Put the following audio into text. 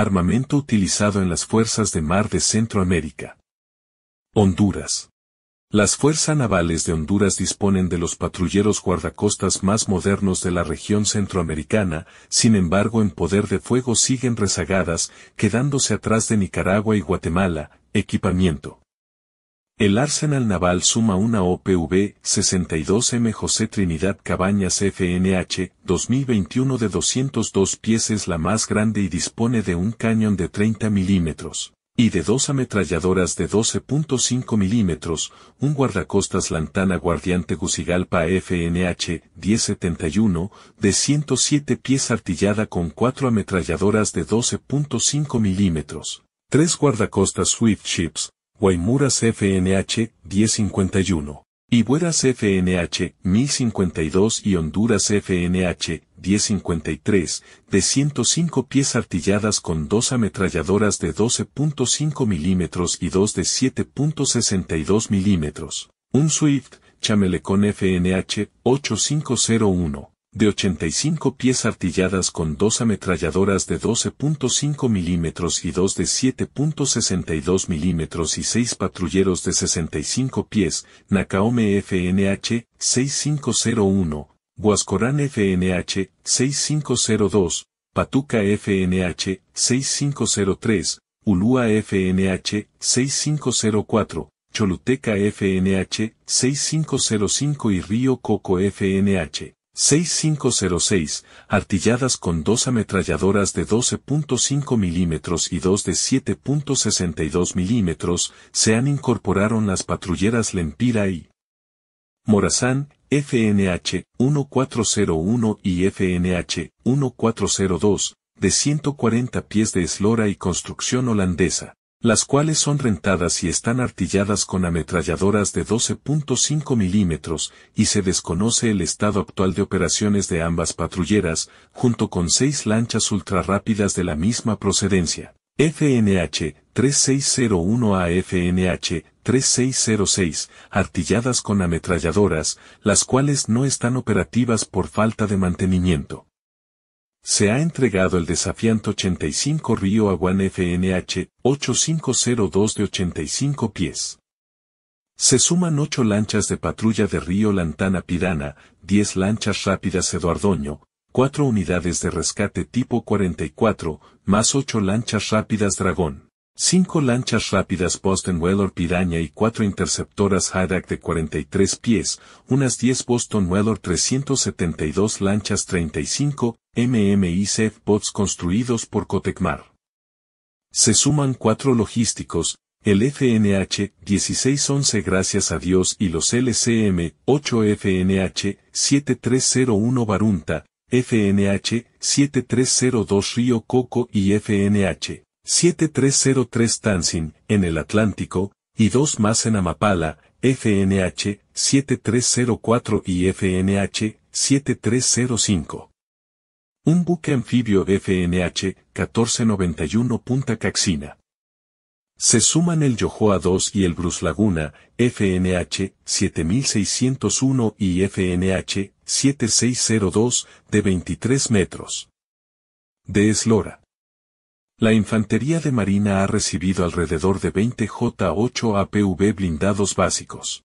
Armamento utilizado en las Fuerzas de Mar de Centroamérica. Honduras. Las Fuerzas Navales de Honduras disponen de los patrulleros guardacostas más modernos de la región centroamericana, sin embargo en poder de fuego siguen rezagadas, quedándose atrás de Nicaragua y Guatemala, equipamiento. El Arsenal Naval suma una OPV 62M José Trinidad Cabañas FNH 2021 de 202 pies es la más grande y dispone de un cañón de 30 milímetros y de dos ametralladoras de 12.5 milímetros, un guardacostas Lantana Guardiante Guzigalpa FNH 1071 de 107 pies artillada con cuatro ametralladoras de 12.5 milímetros. Tres guardacostas Swift Ships, Guaymuras FNH 1051. Ibueras FNH 1052 y Honduras FNH 1053, de 105 pies artilladas con dos ametralladoras de 12.5 milímetros y dos de 7.62 milímetros. Un Swift, Chamelecon FNH 8501 de 85 pies artilladas con dos ametralladoras de 12.5 milímetros y dos de 7.62 milímetros y seis patrulleros de 65 pies, Nakaome FNH 6501, Huascorán FNH 6502, Patuca FNH 6503, Ulúa FNH 6504, Choluteca FNH 6505 y Río Coco FNH 6506, artilladas con dos ametralladoras de 12.5 milímetros y dos de 7.62 milímetros, se han incorporaron las patrulleras Lempira y Morazán, FNH 1401 y FNH 1402, de 140 pies de eslora y construcción holandesa las cuales son rentadas y están artilladas con ametralladoras de 12.5 milímetros, y se desconoce el estado actual de operaciones de ambas patrulleras, junto con seis lanchas ultrarrápidas de la misma procedencia. FNH 3601 a FNH 3606, artilladas con ametralladoras, las cuales no están operativas por falta de mantenimiento se ha entregado el desafiante 85 Río Aguan FNH 8502 de 85 pies. Se suman 8 lanchas de patrulla de Río Lantana Pirana, 10 lanchas rápidas Eduardoño, 4 unidades de rescate tipo 44, más 8 lanchas rápidas Dragón. 5 lanchas rápidas Boston Whaler Piraña y cuatro interceptoras Hadak de 43 pies, unas 10 Boston Whaler 372 lanchas 35 MMICF bots construidos por Cotecmar. Se suman cuatro logísticos, el FNH 1611 Gracias a Dios y los LCM 8FNH 7301 Barunta, FNH 7302 Río Coco y FNH 7303 Tansin, en el Atlántico, y dos más en Amapala, FNH 7304 y FNH 7305. Un buque anfibio FNH 1491 Punta Caxina. Se suman el Yohoa 2 y el Bruce Laguna, FNH 7601 y FNH 7602, de 23 metros. De eslora. La Infantería de Marina ha recibido alrededor de 20 J-8 APV blindados básicos.